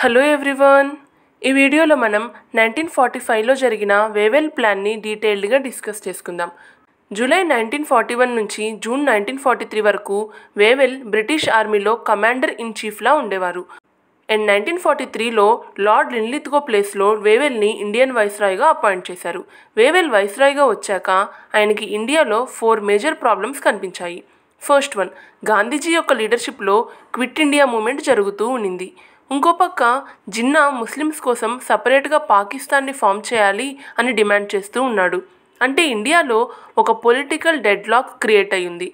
hello everyone ఈ వీడియోలో మనం నైన్టీన్ ఫార్టీ ఫైవ్లో జరిగిన వేవెల్ ప్లాన్ని డీటెయిల్డ్గా డిస్కస్ చేసుకుందాం జూలై నైన్టీన్ ఫార్టీ వన్ నుంచి జూన్ నైన్టీన్ ఫార్టీ త్రీ వరకు వేవెల్ బ్రిటిష్ ఆర్మీలో కమాండర్ ఇన్ చీఫ్లా ఉండేవారు అండ్ నైన్టీన్ ఫార్టీ త్రీలో లార్డ్ లిన్లిత్గో ప్లేస్లో వేవెల్ని ఇండియన్ వైస్రాయ్గా అపాయింట్ చేశారు వేవెల్ వైస్రాయ్గా వచ్చాక ఆయనకి ఇండియాలో ఫోర్ మేజర్ ప్రాబ్లమ్స్ కనిపించాయి ఫస్ట్ వన్ గాంధీజీ యొక్క లీడర్షిప్లో క్విట్ ఇండియా మూమెంట్ జరుగుతూ ఉండింది ఇంకో పక్క జిన్నా ముస్లిమ్స్ కోసం సపరేట్గా పాకిస్తాన్ని ఫామ్ చేయాలి అని డిమాండ్ చేస్తూ ఉన్నాడు అంటే ఇండియాలో ఒక పొలిటికల్ డెడ్లాక్ క్రియేట్ అయ్యింది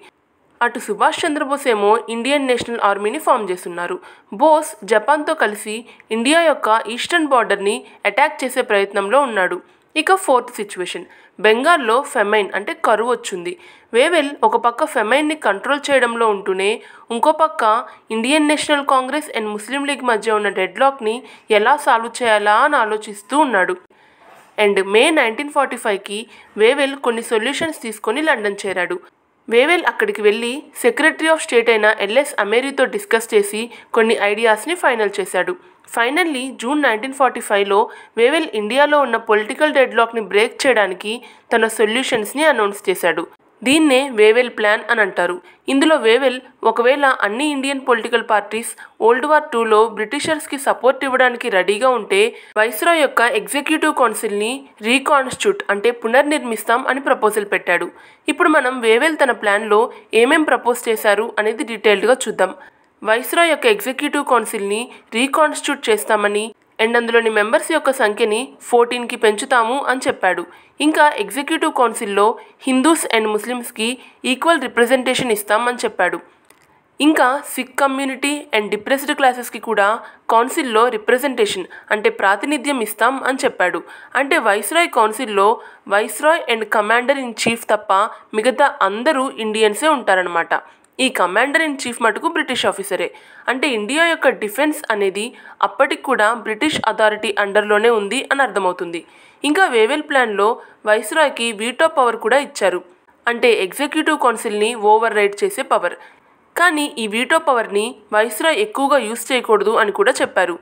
అటు సుభాష్ చంద్రబోస్ ఏమో ఇండియన్ నేషనల్ ఆర్మీని ఫామ్ చేస్తున్నారు బోస్ జపాన్తో కలిసి ఇండియా యొక్క ఈస్టర్న్ బార్డర్ని అటాక్ చేసే ప్రయత్నంలో ఉన్నాడు ఇక ఫోర్త్ సిచ్యువేషన్ బెంగాల్లో ఫెమైన్ అంటే కరువు వచ్చింది వేవెల్ ఒక పక్క ఫెమైన్ని కంట్రోల్ చేయడంలో ఉంటూనే ఇంకో పక్క Indian National Congress and Muslim League మధ్య ఉన్న డెడ్లాక్ని ఎలా సాల్వ్ చేయాలా అని ఆలోచిస్తూ ఉన్నాడు అండ్ మే నైన్టీన్ ఫార్టీ ఫైవ్కి వేవెల్ కొన్ని సొల్యూషన్స్ తీసుకొని లండన్ చేరాడు వేవెల్ అక్కడికి వెళ్ళి సెక్రటరీ ఆఫ్ స్టేట్ అయిన ఎల్ఎస్ అమేరీతో డిస్కస్ చేసి కొన్ని ఐడియాస్ని ఫైనల్ చేశాడు ఫైనల్లీ జూన్ నైన్టీన్ ఫార్టీ ఫైవ్లో వేవెల్ ఇండియాలో ఉన్న పొలిటికల్ డెడ్లాక్ని బ్రేక్ చేయడానికి తన సొల్యూషన్స్ని అనౌన్స్ చేశాడు దీన్నే వేవెల్ ప్లాన్ అని అంటారు ఇందులో వేవెల్ ఒకవేళ అన్ని Indian political parties world war టూలో బ్రిటిషర్స్కి సపోర్ట్ ఇవ్వడానికి రెడీగా ఉంటే వైస్రా యొక్క ఎగ్జిక్యూటివ్ కౌన్సిల్ని రీకాన్స్టిట్యూట్ అంటే పునర్నిర్మిస్తాం అని ప్రపోజల్ పెట్టాడు ఇప్పుడు మనం వేవెల్ తన ప్లాన్లో ఏమేం ప్రపోజ్ చేశారు అనేది డీటెయిల్డ్గా చూద్దాం వైస్రా యొక్క ఎగ్జిక్యూటివ్ కౌన్సిల్ని రీకాన్స్టిట్యూట్ చేస్తామని అండ్ అందులోని మెంబర్స్ యొక్క సంఖ్యని ఫోర్టీన్కి పెంచుతాము అని చెప్పాడు ఇంకా ఎగ్జిక్యూటివ్ కౌన్సిల్లో హిందూస్ అండ్ ముస్లిమ్స్కి ఈక్వల్ రిప్రజెంటేషన్ ఇస్తామని చెప్పాడు ఇంకా సిక్ కమ్యూనిటీ అండ్ డిప్రెస్డ్ క్లాసెస్కి కూడా కౌన్సిల్లో రిప్రజెంటేషన్ అంటే ప్రాతినిధ్యం ఇస్తాం అని చెప్పాడు అంటే వైస్రాయ్ కౌన్సిల్లో viceroy and commander in chief తప్ప మిగతా అందరూ ఇండియన్సే ఉంటారనమాట ఈ కమాండర్ ఇన్ చీఫ్ మటుకు బ్రిటిష్ ఆఫీసరే అంటే ఇండియా యొక్క డిఫెన్స్ అనేది అప్పటికి కూడా బ్రిటిష్ అథారిటీ అండర్లోనే ఉంది అని అర్థమవుతుంది ఇంకా వేవెల్ ప్లాన్లో వైస్రాయ్కి వీటో పవర్ కూడా ఇచ్చారు అంటే ఎగ్జిక్యూటివ్ కౌన్సిల్ని ఓవర్ రైడ్ చేసే పవర్ కానీ ఈ వీటో పవర్ని వైస్రాయ్ ఎక్కువగా యూజ్ చేయకూడదు అని కూడా చెప్పారు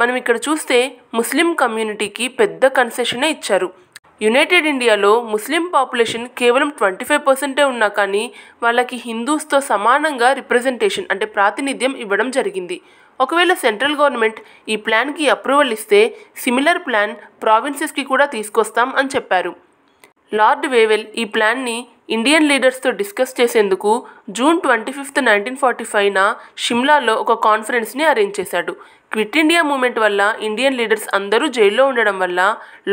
మనం ఇక్కడ చూస్తే ముస్లిం కమ్యూనిటీకి పెద్ద కన్సెషనే ఇచ్చారు యునైటెడ్ ఇండియాలో ముస్లిం పాపులేషన్ కేవలం ట్వంటీ ఫైవ్ పర్సెంటే ఉన్నా కానీ వాళ్ళకి హిందూస్తో సమానంగా రిప్రజెంటేషన్ అంటే ప్రాతినిధ్యం ఇవ్వడం జరిగింది ఒకవేళ సెంట్రల్ గవర్నమెంట్ ఈ ప్లాన్కి అప్రూవల్ ఇస్తే సిమిలర్ ప్లాన్ ప్రావిన్సెస్కి కూడా తీసుకొస్తాం అని చెప్పారు లార్డ్ వేవెల్ ఈ ప్లాన్ని ఇండియన్ లీడర్స్తో డిస్కస్ చేసేందుకు June twenty fifth nineteen forty ఫైవ్న షిమ్లాలో ఒక కాన్ఫరెన్స్ని అరేంజ్ చేశాడు క్విట్ ఇండియా మూమెంట్ వల్ల ఇండియన్ లీడర్స్ అందరూ జైల్లో ఉండడం వల్ల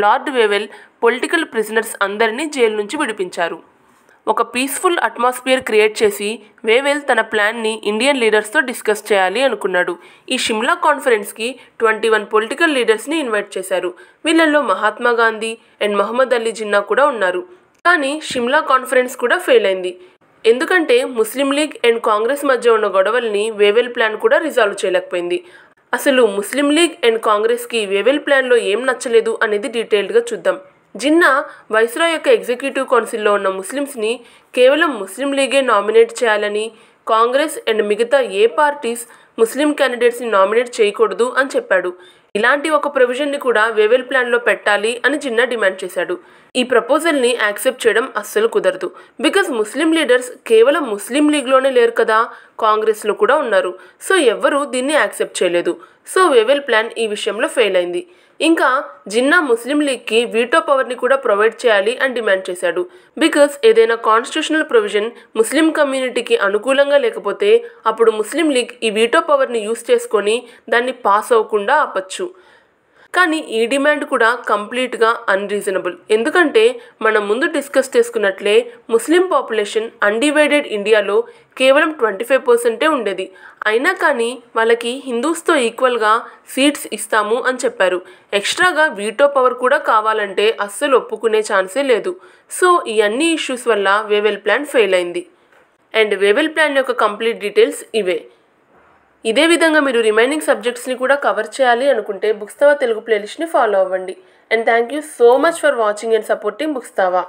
లార్డ్ వేవెల్ పొలిటికల్ ప్రిజనర్స్ అందరినీ జైలు నుంచి విడిపించారు ఒక పీస్ఫుల్ అట్మాస్ఫియర్ క్రియేట్ చేసి వేవెల్ తన ప్లాన్ని ఇండియన్ లీడర్స్తో డిస్కస్ చేయాలి అనుకున్నాడు ఈ షిమ్లా కాన్ఫరెన్స్కి ట్వంటీ వన్ పొలిటికల్ లీడర్స్ని ఇన్వైట్ చేశారు వీళ్ళల్లో మహాత్మా గాంధీ అండ్ మహమ్మద్ అలీ జిన్నా కూడా ఉన్నారు కానీ షిమ్లా కాన్ఫరెన్స్ కూడా ఫెయిల్ అయింది ఎందుకంటే ముస్లిం లీగ్ అండ్ కాంగ్రెస్ మధ్య ఉన్న గొడవల్ని వేవెల్ ప్లాన్ కూడా రిజాల్వ్ చేయలేకపోయింది అసలు ముస్లిం లీగ్ అండ్ కాంగ్రెస్కి వేవెల్ ప్లాన్లో ఏం నచ్చలేదు అనేది డీటెయిల్డ్గా చూద్దాం జిన్నా వైస్రా యొక్క ఎగ్జిక్యూటివ్ కౌన్సిల్లో ఉన్న ముస్లిమ్స్ని కేవలం ముస్లిం లీగే నామినేట్ చేయాలని కాంగ్రెస్ అండ్ మిగతా ఏ పార్టీస్ ముస్లిం క్యాండిడేట్స్ని నామినేట్ చేయకూడదు అని చెప్పాడు ఇలాంటి ఒక ప్రొవిజన్ని కూడా వేవెల్ ప్లాన్లో పెట్టాలి అని జిన్నా డిమాండ్ చేశాడు ఈ ప్రపోజల్ని యాక్సెప్ట్ చేయడం అస్సలు కుదరదు బికాజ్ ముస్లిం లీడర్స్ కేవలం ముస్లిం లీగ్లోనే లేరు కదా కాంగ్రెస్లో కూడా ఉన్నారు సో ఎవ్వరూ దీన్ని యాక్సెప్ట్ చేయలేదు సో వెవెల్ ప్లాన్ ఈ విషయంలో ఫెయిల్ అయింది ఇంకా జిన్నా ముస్లిం లీగ్కి వీటో పవర్ని కూడా ప్రొవైడ్ చేయాలి అని డిమాండ్ చేశాడు బికాస్ ఏదైనా కాన్స్టిట్యూషనల్ ప్రొవిజన్ ముస్లిం కమ్యూనిటీకి అనుకూలంగా లేకపోతే అప్పుడు ముస్లిం లీగ్ ఈ వీటో పవర్ని యూస్ చేసుకొని దాన్ని పాస్ అవ్వకుండా ఆపచ్చు కానీ ఈ డిమాండ్ కూడా కంప్లీట్గా అన్రీజనబుల్ ఎందుకంటే మనం ముందు డిస్కస్ చేసుకున్నట్లే ముస్లిం పాపులేషన్ అన్డివైడెడ్ ఇండియాలో కేవలం ట్వంటీ ఫైవ్ పర్సెంటే ఉండేది అయినా కానీ వాళ్ళకి హిందూస్తో ఈక్వల్గా సీట్స్ ఇస్తాము అని చెప్పారు ఎక్స్ట్రాగా వీటో పవర్ కూడా కావాలంటే అస్సలు ఒప్పుకునే ఛాన్సే లేదు సో ఈ అన్ని ఇష్యూస్ వల్ల వేవెల్ ప్లాన్ ఫెయిల్ అయింది అండ్ వేవెల్ ప్లాన్ యొక్క కంప్లీట్ డీటెయిల్స్ ఇవే ఇదే విధంగా మీరు రిమైనింగ్ సబ్జెక్ట్స్ని కూడా కవర్ చేయాలి అనుకుంటే బుక్స్తావా తెలుగు ప్లేలిస్ట్ని ఫాలో అవ్వండి and thank you so much for watching and supporting బుక్స్తావా